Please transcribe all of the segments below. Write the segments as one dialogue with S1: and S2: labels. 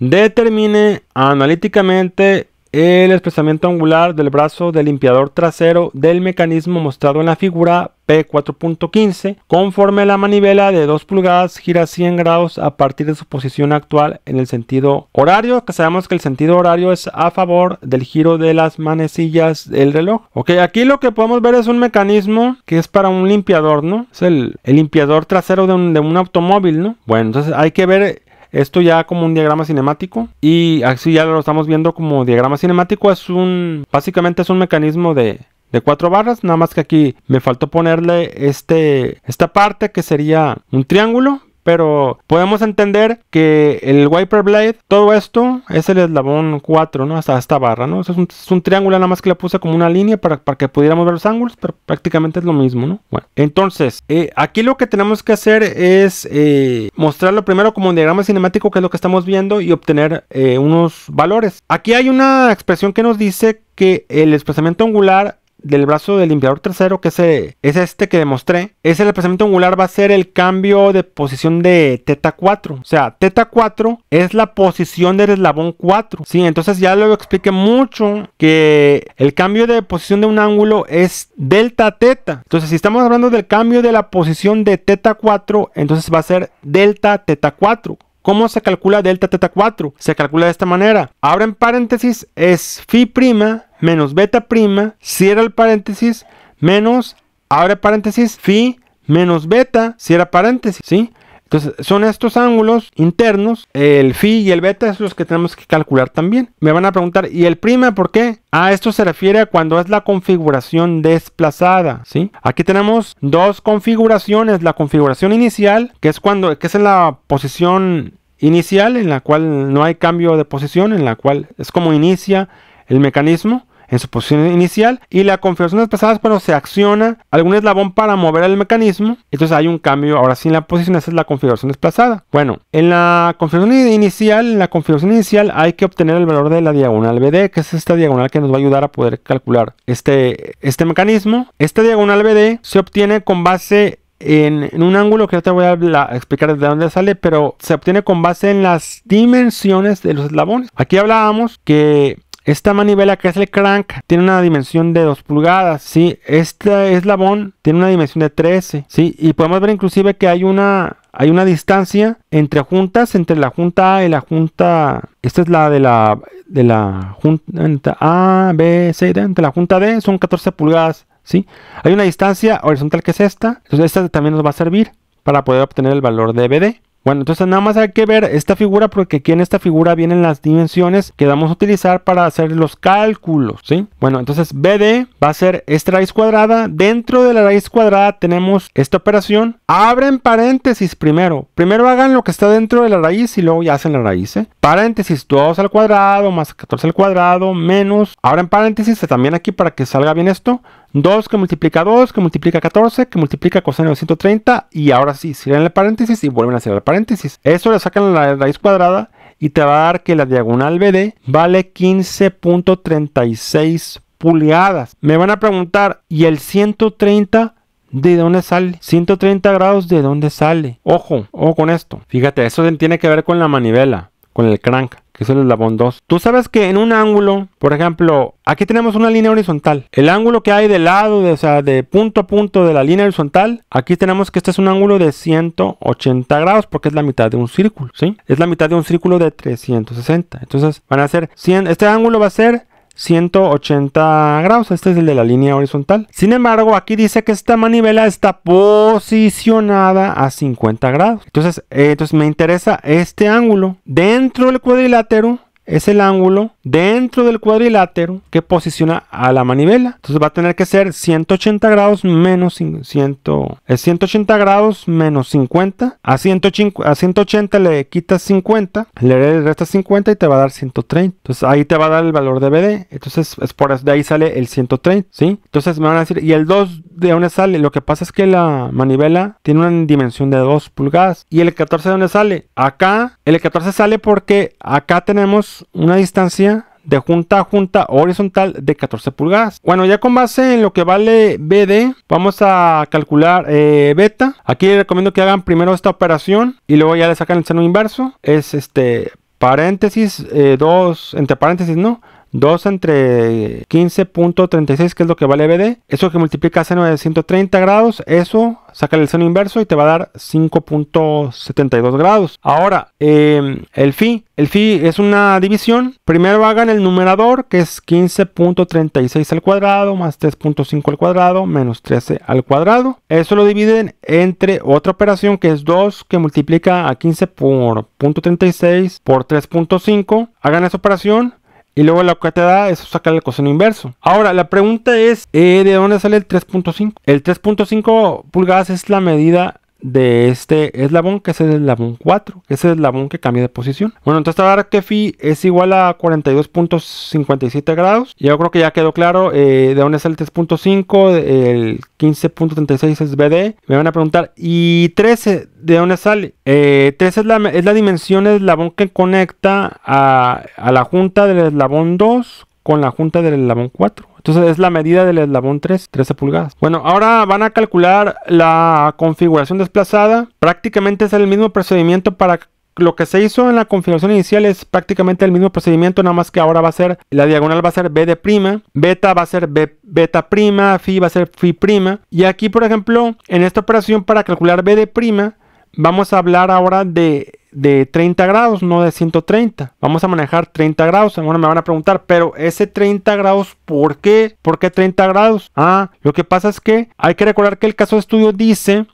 S1: Determine analíticamente el expresamiento angular del brazo del limpiador trasero del mecanismo mostrado en la figura P4.15 conforme la manivela de 2 pulgadas gira 100 grados a partir de su posición actual en el sentido horario que sabemos que el sentido horario es a favor del giro de las manecillas del reloj ok aquí lo que podemos ver es un mecanismo que es para un limpiador no es el, limpiador trasero de un, de un automóvil no bueno entonces hay que ver esto ya como un diagrama cinemático y así ya lo estamos viendo como diagrama cinemático. Es un, básicamente es un mecanismo de, de cuatro barras, nada más que aquí me faltó ponerle este, esta parte que sería un triángulo, pero podemos entender que el Wiper Blade, todo esto es el eslabón 4, ¿no? Hasta esta barra, ¿no? Es un, es un triángulo, nada más que le puse como una línea para, para, que pudiéramos ver los ángulos, pero prácticamente es lo mismo, ¿no? Bueno, entonces, eh, aquí lo que tenemos que hacer es eh, mostrarlo primero como un diagrama cinemático, que es lo que estamos viendo, y obtener eh, unos valores. Aquí hay una expresión que nos dice que el desplazamiento angular del brazo del limpiador tercero. que es, eh, es este que demostré, ese desplazamiento angular va a ser el cambio de posición de teta 4. O sea, teta 4 es la posición del eslabón 4. Sí, entonces ya lo expliqué mucho que el cambio de posición de un ángulo es delta teta. Entonces, si estamos hablando del cambio de la posición de teta 4, entonces va a ser delta teta 4. ¿Cómo se calcula delta teta 4? Se calcula de esta manera. en paréntesis, es phi prima menos beta prima, cierra el paréntesis, menos, abre paréntesis, phi menos beta, cierra paréntesis, ¿sí? Entonces son estos ángulos internos, el phi y el beta es los que tenemos que calcular también. Me van a preguntar, ¿y el prima por qué? A ah, esto se refiere a cuando es la configuración desplazada, ¿sí? Aquí tenemos dos configuraciones, la configuración inicial, que es cuando que es la posición inicial en la cual no hay cambio de posición, en la cual es como inicia el mecanismo en su posición inicial y la configuración desplazada es cuando se acciona algún eslabón para mover el mecanismo. Entonces hay un cambio ahora sí en la posición, esa es la configuración desplazada. Bueno, en la configuración inicial, en la configuración inicial hay que obtener el valor de la diagonal BD, que es esta diagonal que nos va a ayudar a poder calcular este, este mecanismo. Esta diagonal BD se obtiene con base en, un ángulo que ya te voy a explicar de dónde sale, pero se obtiene con base en las dimensiones de los eslabones. Aquí hablábamos que esta manivela que es el crank tiene una dimensión de 2 pulgadas, ¿sí? Este eslabón tiene una dimensión de 13, ¿sí? Y podemos ver inclusive que hay una, hay una distancia entre juntas, entre la junta A y la junta... Esta es la de la, de la junta A, B, C, D, entre la junta D son 14 pulgadas, ¿sí? Hay una distancia horizontal que es esta, entonces esta también nos va a servir para poder obtener el valor de BD. Bueno, entonces nada más hay que ver esta figura porque aquí en esta figura vienen las dimensiones que vamos a utilizar para hacer los cálculos, ¿sí? Bueno, entonces BD va a ser esta raíz cuadrada. Dentro de la raíz cuadrada tenemos esta operación. Abren paréntesis primero. Primero hagan lo que está dentro de la raíz y luego ya hacen la raíz, ¿eh? Paréntesis 2 al cuadrado más 14 al cuadrado menos. Abren paréntesis también aquí para que salga bien esto. 2 que multiplica 2, que multiplica 14, que multiplica coseno de 130 y ahora sí, cierran el paréntesis y vuelven a cerrar el paréntesis. Eso le sacan la raíz cuadrada y te va a dar que la diagonal BD vale 15.36 pulgadas. Me van a preguntar, ¿y el 130 de dónde sale? 130 grados de dónde sale. Ojo, ojo con esto. Fíjate, eso tiene que ver con la manivela, con el crank que es el eslabón 2. Tú sabes que en un ángulo, por ejemplo, aquí tenemos una línea horizontal. El ángulo que hay de lado, o sea, de punto a punto de la línea horizontal, aquí tenemos que este es un ángulo de 180 grados porque es la mitad de un círculo, ¿sí? Es la mitad de un círculo de 360. Entonces van a ser 100, este ángulo va a ser 180 grados. Este es el de la línea horizontal. Sin embargo, aquí dice que esta manivela está posicionada a 50 grados. Entonces, eh, entonces me interesa este ángulo. Dentro del cuadrilátero es el ángulo dentro del cuadrilátero que posiciona a la manivela. Entonces va a tener que ser 180 grados menos 180 grados menos 50. A, 180 le quitas 50, le restas 50 y te va a dar 130. Entonces ahí te va a dar el valor de BD. Entonces es por de ahí sale el 130, ¿sí? Entonces me van a decir, ¿y el 2 de dónde sale? Lo que pasa es que la manivela tiene una dimensión de 2 pulgadas. ¿Y el 14 de dónde sale? Acá, el 14 sale porque acá tenemos una distancia de junta a junta horizontal de 14 pulgadas. Bueno, ya con base en lo que vale BD, vamos a calcular eh, beta. Aquí les recomiendo que hagan primero esta operación y luego ya le sacan el seno inverso. Es este paréntesis, 2 eh, entre paréntesis, ¿no? 2 entre 15.36, que es lo que vale BD. Eso que multiplica seno de 130 grados, eso, saca el seno inverso y te va a dar 5.72 grados. Ahora, em, el phi. El phi es una división. Primero hagan el numerador, que es 15.36 al cuadrado, más 3.5 al cuadrado, menos 13 al cuadrado. Eso lo dividen entre otra operación, que es 2, que multiplica a 15 por 0.36 por 3.5. Hagan esa operación y luego lo que te da es sacar el coseno inverso. Ahora, la pregunta es, eh, ¿de dónde sale el 3.5? El 3.5 pulgadas es la medida de este eslabón, que es el eslabón 4, ese es el eslabón que cambia de posición. Bueno, entonces ahora que phi es igual a 42.57 grados. Yo creo que ya quedó claro eh, de dónde sale el 3.5, el 15.36 es BD. Me van a preguntar, ¿y 13 de dónde sale? 13 eh, es la, dimensión del eslabón que conecta a la junta del eslabón 2 con la junta del eslabón 4. Entonces es la medida del eslabón 3, 13 pulgadas. Bueno, ahora van a calcular la configuración desplazada. Prácticamente es el mismo procedimiento para lo que se hizo en la configuración inicial es prácticamente el mismo procedimiento, nada más que ahora va a ser, la diagonal va a ser B de prima, beta va a ser B, beta prima, phi va a ser phi prima. Y aquí, por ejemplo, en esta operación para calcular B de prima, vamos a hablar ahora de, de 30 grados, no de 130. Vamos a manejar 30 grados. Ahora me van a preguntar, pero ese 30 grados, ¿por qué? ¿Por qué 30 grados? Ah, lo que pasa es que hay que recordar que el caso de estudio dice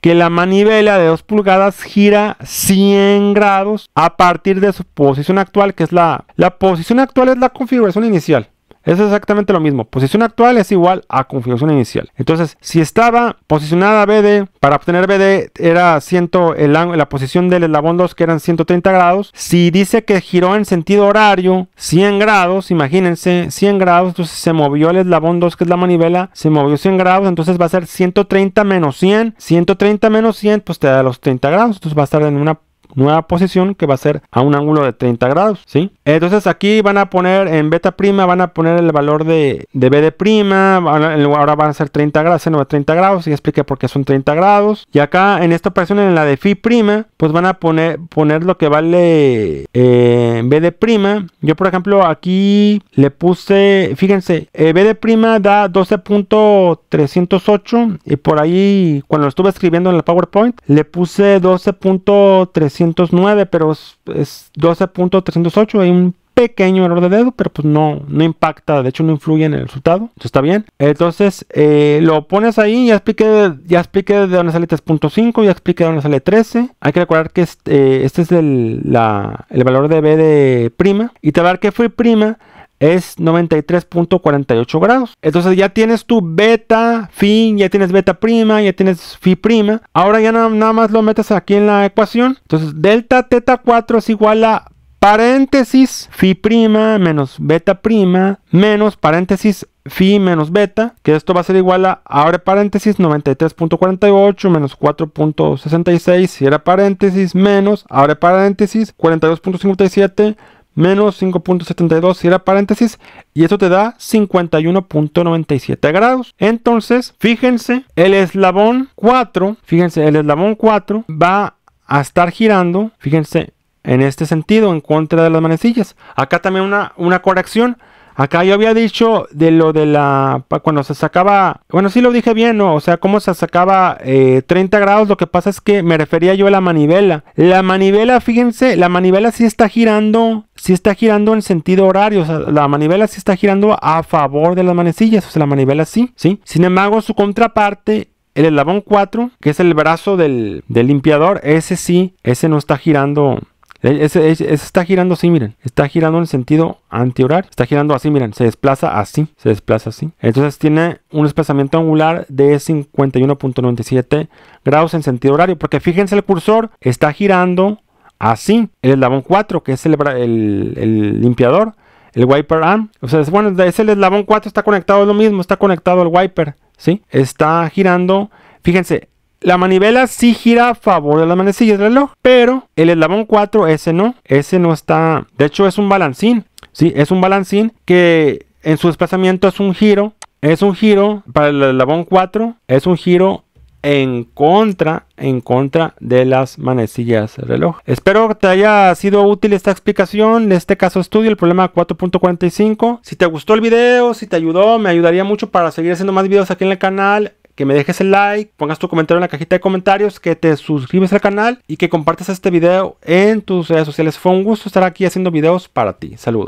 S1: que la manivela de 2 pulgadas gira 100 grados a partir de su posición actual, que es la... La posición actual es la configuración inicial. Es exactamente lo mismo. Posición actual es igual a configuración inicial. Entonces, si estaba posicionada BD, para obtener BD era 100, el, la posición del eslabón 2 que eran 130 grados. Si dice que giró en sentido horario 100 grados, imagínense 100 grados, entonces se movió el eslabón 2 que es la manivela, se movió 100 grados, entonces va a ser 130 menos 100. 130 menos 100 pues te da los 30 grados, entonces va a estar en una nueva posición que va a ser a un ángulo de 30 grados, ¿sí? Entonces aquí van a poner en beta prima, van a poner el valor de, B de prima, ahora van a ser 30 grados, no, 30 grados, y expliqué por qué son 30 grados. Y acá en esta operación, en la de phi prima, pues van a poner, poner lo que vale eh, B de prima. Yo, por ejemplo, aquí le puse, fíjense, eh, B de prima da 12.308 y por ahí, cuando lo estuve escribiendo en el PowerPoint, le puse 12.308 pero es, 12.308. Hay un pequeño error de dedo, pero pues no, no impacta, de hecho no influye en el resultado. está bien. Entonces eh, lo pones ahí, ya expliqué, ya expliqué de dónde sale 3.5, ya expliqué de dónde sale 13. Hay que recordar que este, eh, este es el, el valor de B de prima y te va a dar que fue prima es 93.48 grados. Entonces ya tienes tu beta fin, ya tienes beta prima, ya tienes phi prima. Ahora ya nada más lo metes aquí en la ecuación. Entonces delta teta 4 es igual a paréntesis phi prima menos beta prima menos paréntesis phi menos beta, que esto va a ser igual a, abre paréntesis, 93.48 menos 4.66, cierra paréntesis, menos, abre paréntesis, 42.57 menos 5.72 cierra paréntesis y eso te da 51.97 grados. Entonces, fíjense, el eslabón 4, fíjense, el eslabón 4 va a estar girando, fíjense, en este sentido, en contra de las manecillas. Acá también una, una corrección. Acá yo había dicho de lo de la. Cuando se sacaba. Bueno, sí lo dije bien, ¿no? O sea, cómo se sacaba 30 eh, grados. Lo que pasa es que me refería yo a la manivela. La manivela, fíjense, la manivela sí está girando si está girando en sentido horario, o sea, la manivela sí está girando a favor de las manecillas, o sea, la manivela sí, ¿sí? Sin embargo, su contraparte el eslabón 4, que es el brazo del, del, limpiador, ese sí, ese no está girando. E, ese, está girando así, miren. Está girando en sentido antihorario. Está girando así, miren. Se desplaza así. Se desplaza así. Entonces tiene un desplazamiento angular de 51.97 grados en sentido horario. Porque fíjense, el cursor está girando Así, ah, el eslabón 4, que es el, limpiador, el wiper arm. O sea, es, bueno, ese el eslabón 4, está conectado, a lo mismo, está conectado al wiper, ¿sí? Está girando, fíjense, la manivela sí gira a favor de la manecilla del reloj, pero el eslabón 4, ese no, ese no está, de hecho es un balancín, ¿sí? Es un balancín que en su desplazamiento es un giro, es un giro para el eslabón 4, es un giro en contra, en contra de las manecillas reloj. Espero que te haya sido útil esta explicación, De este caso estudio el problema 4.45. Si te gustó el video, si te ayudó, me ayudaría mucho para seguir haciendo más videos aquí en el canal. Que me dejes el like, pongas tu comentario en la cajita de comentarios, que te suscribes al canal y que compartas este video en tus redes sociales. Fue un gusto estar aquí haciendo videos para ti. Saludos.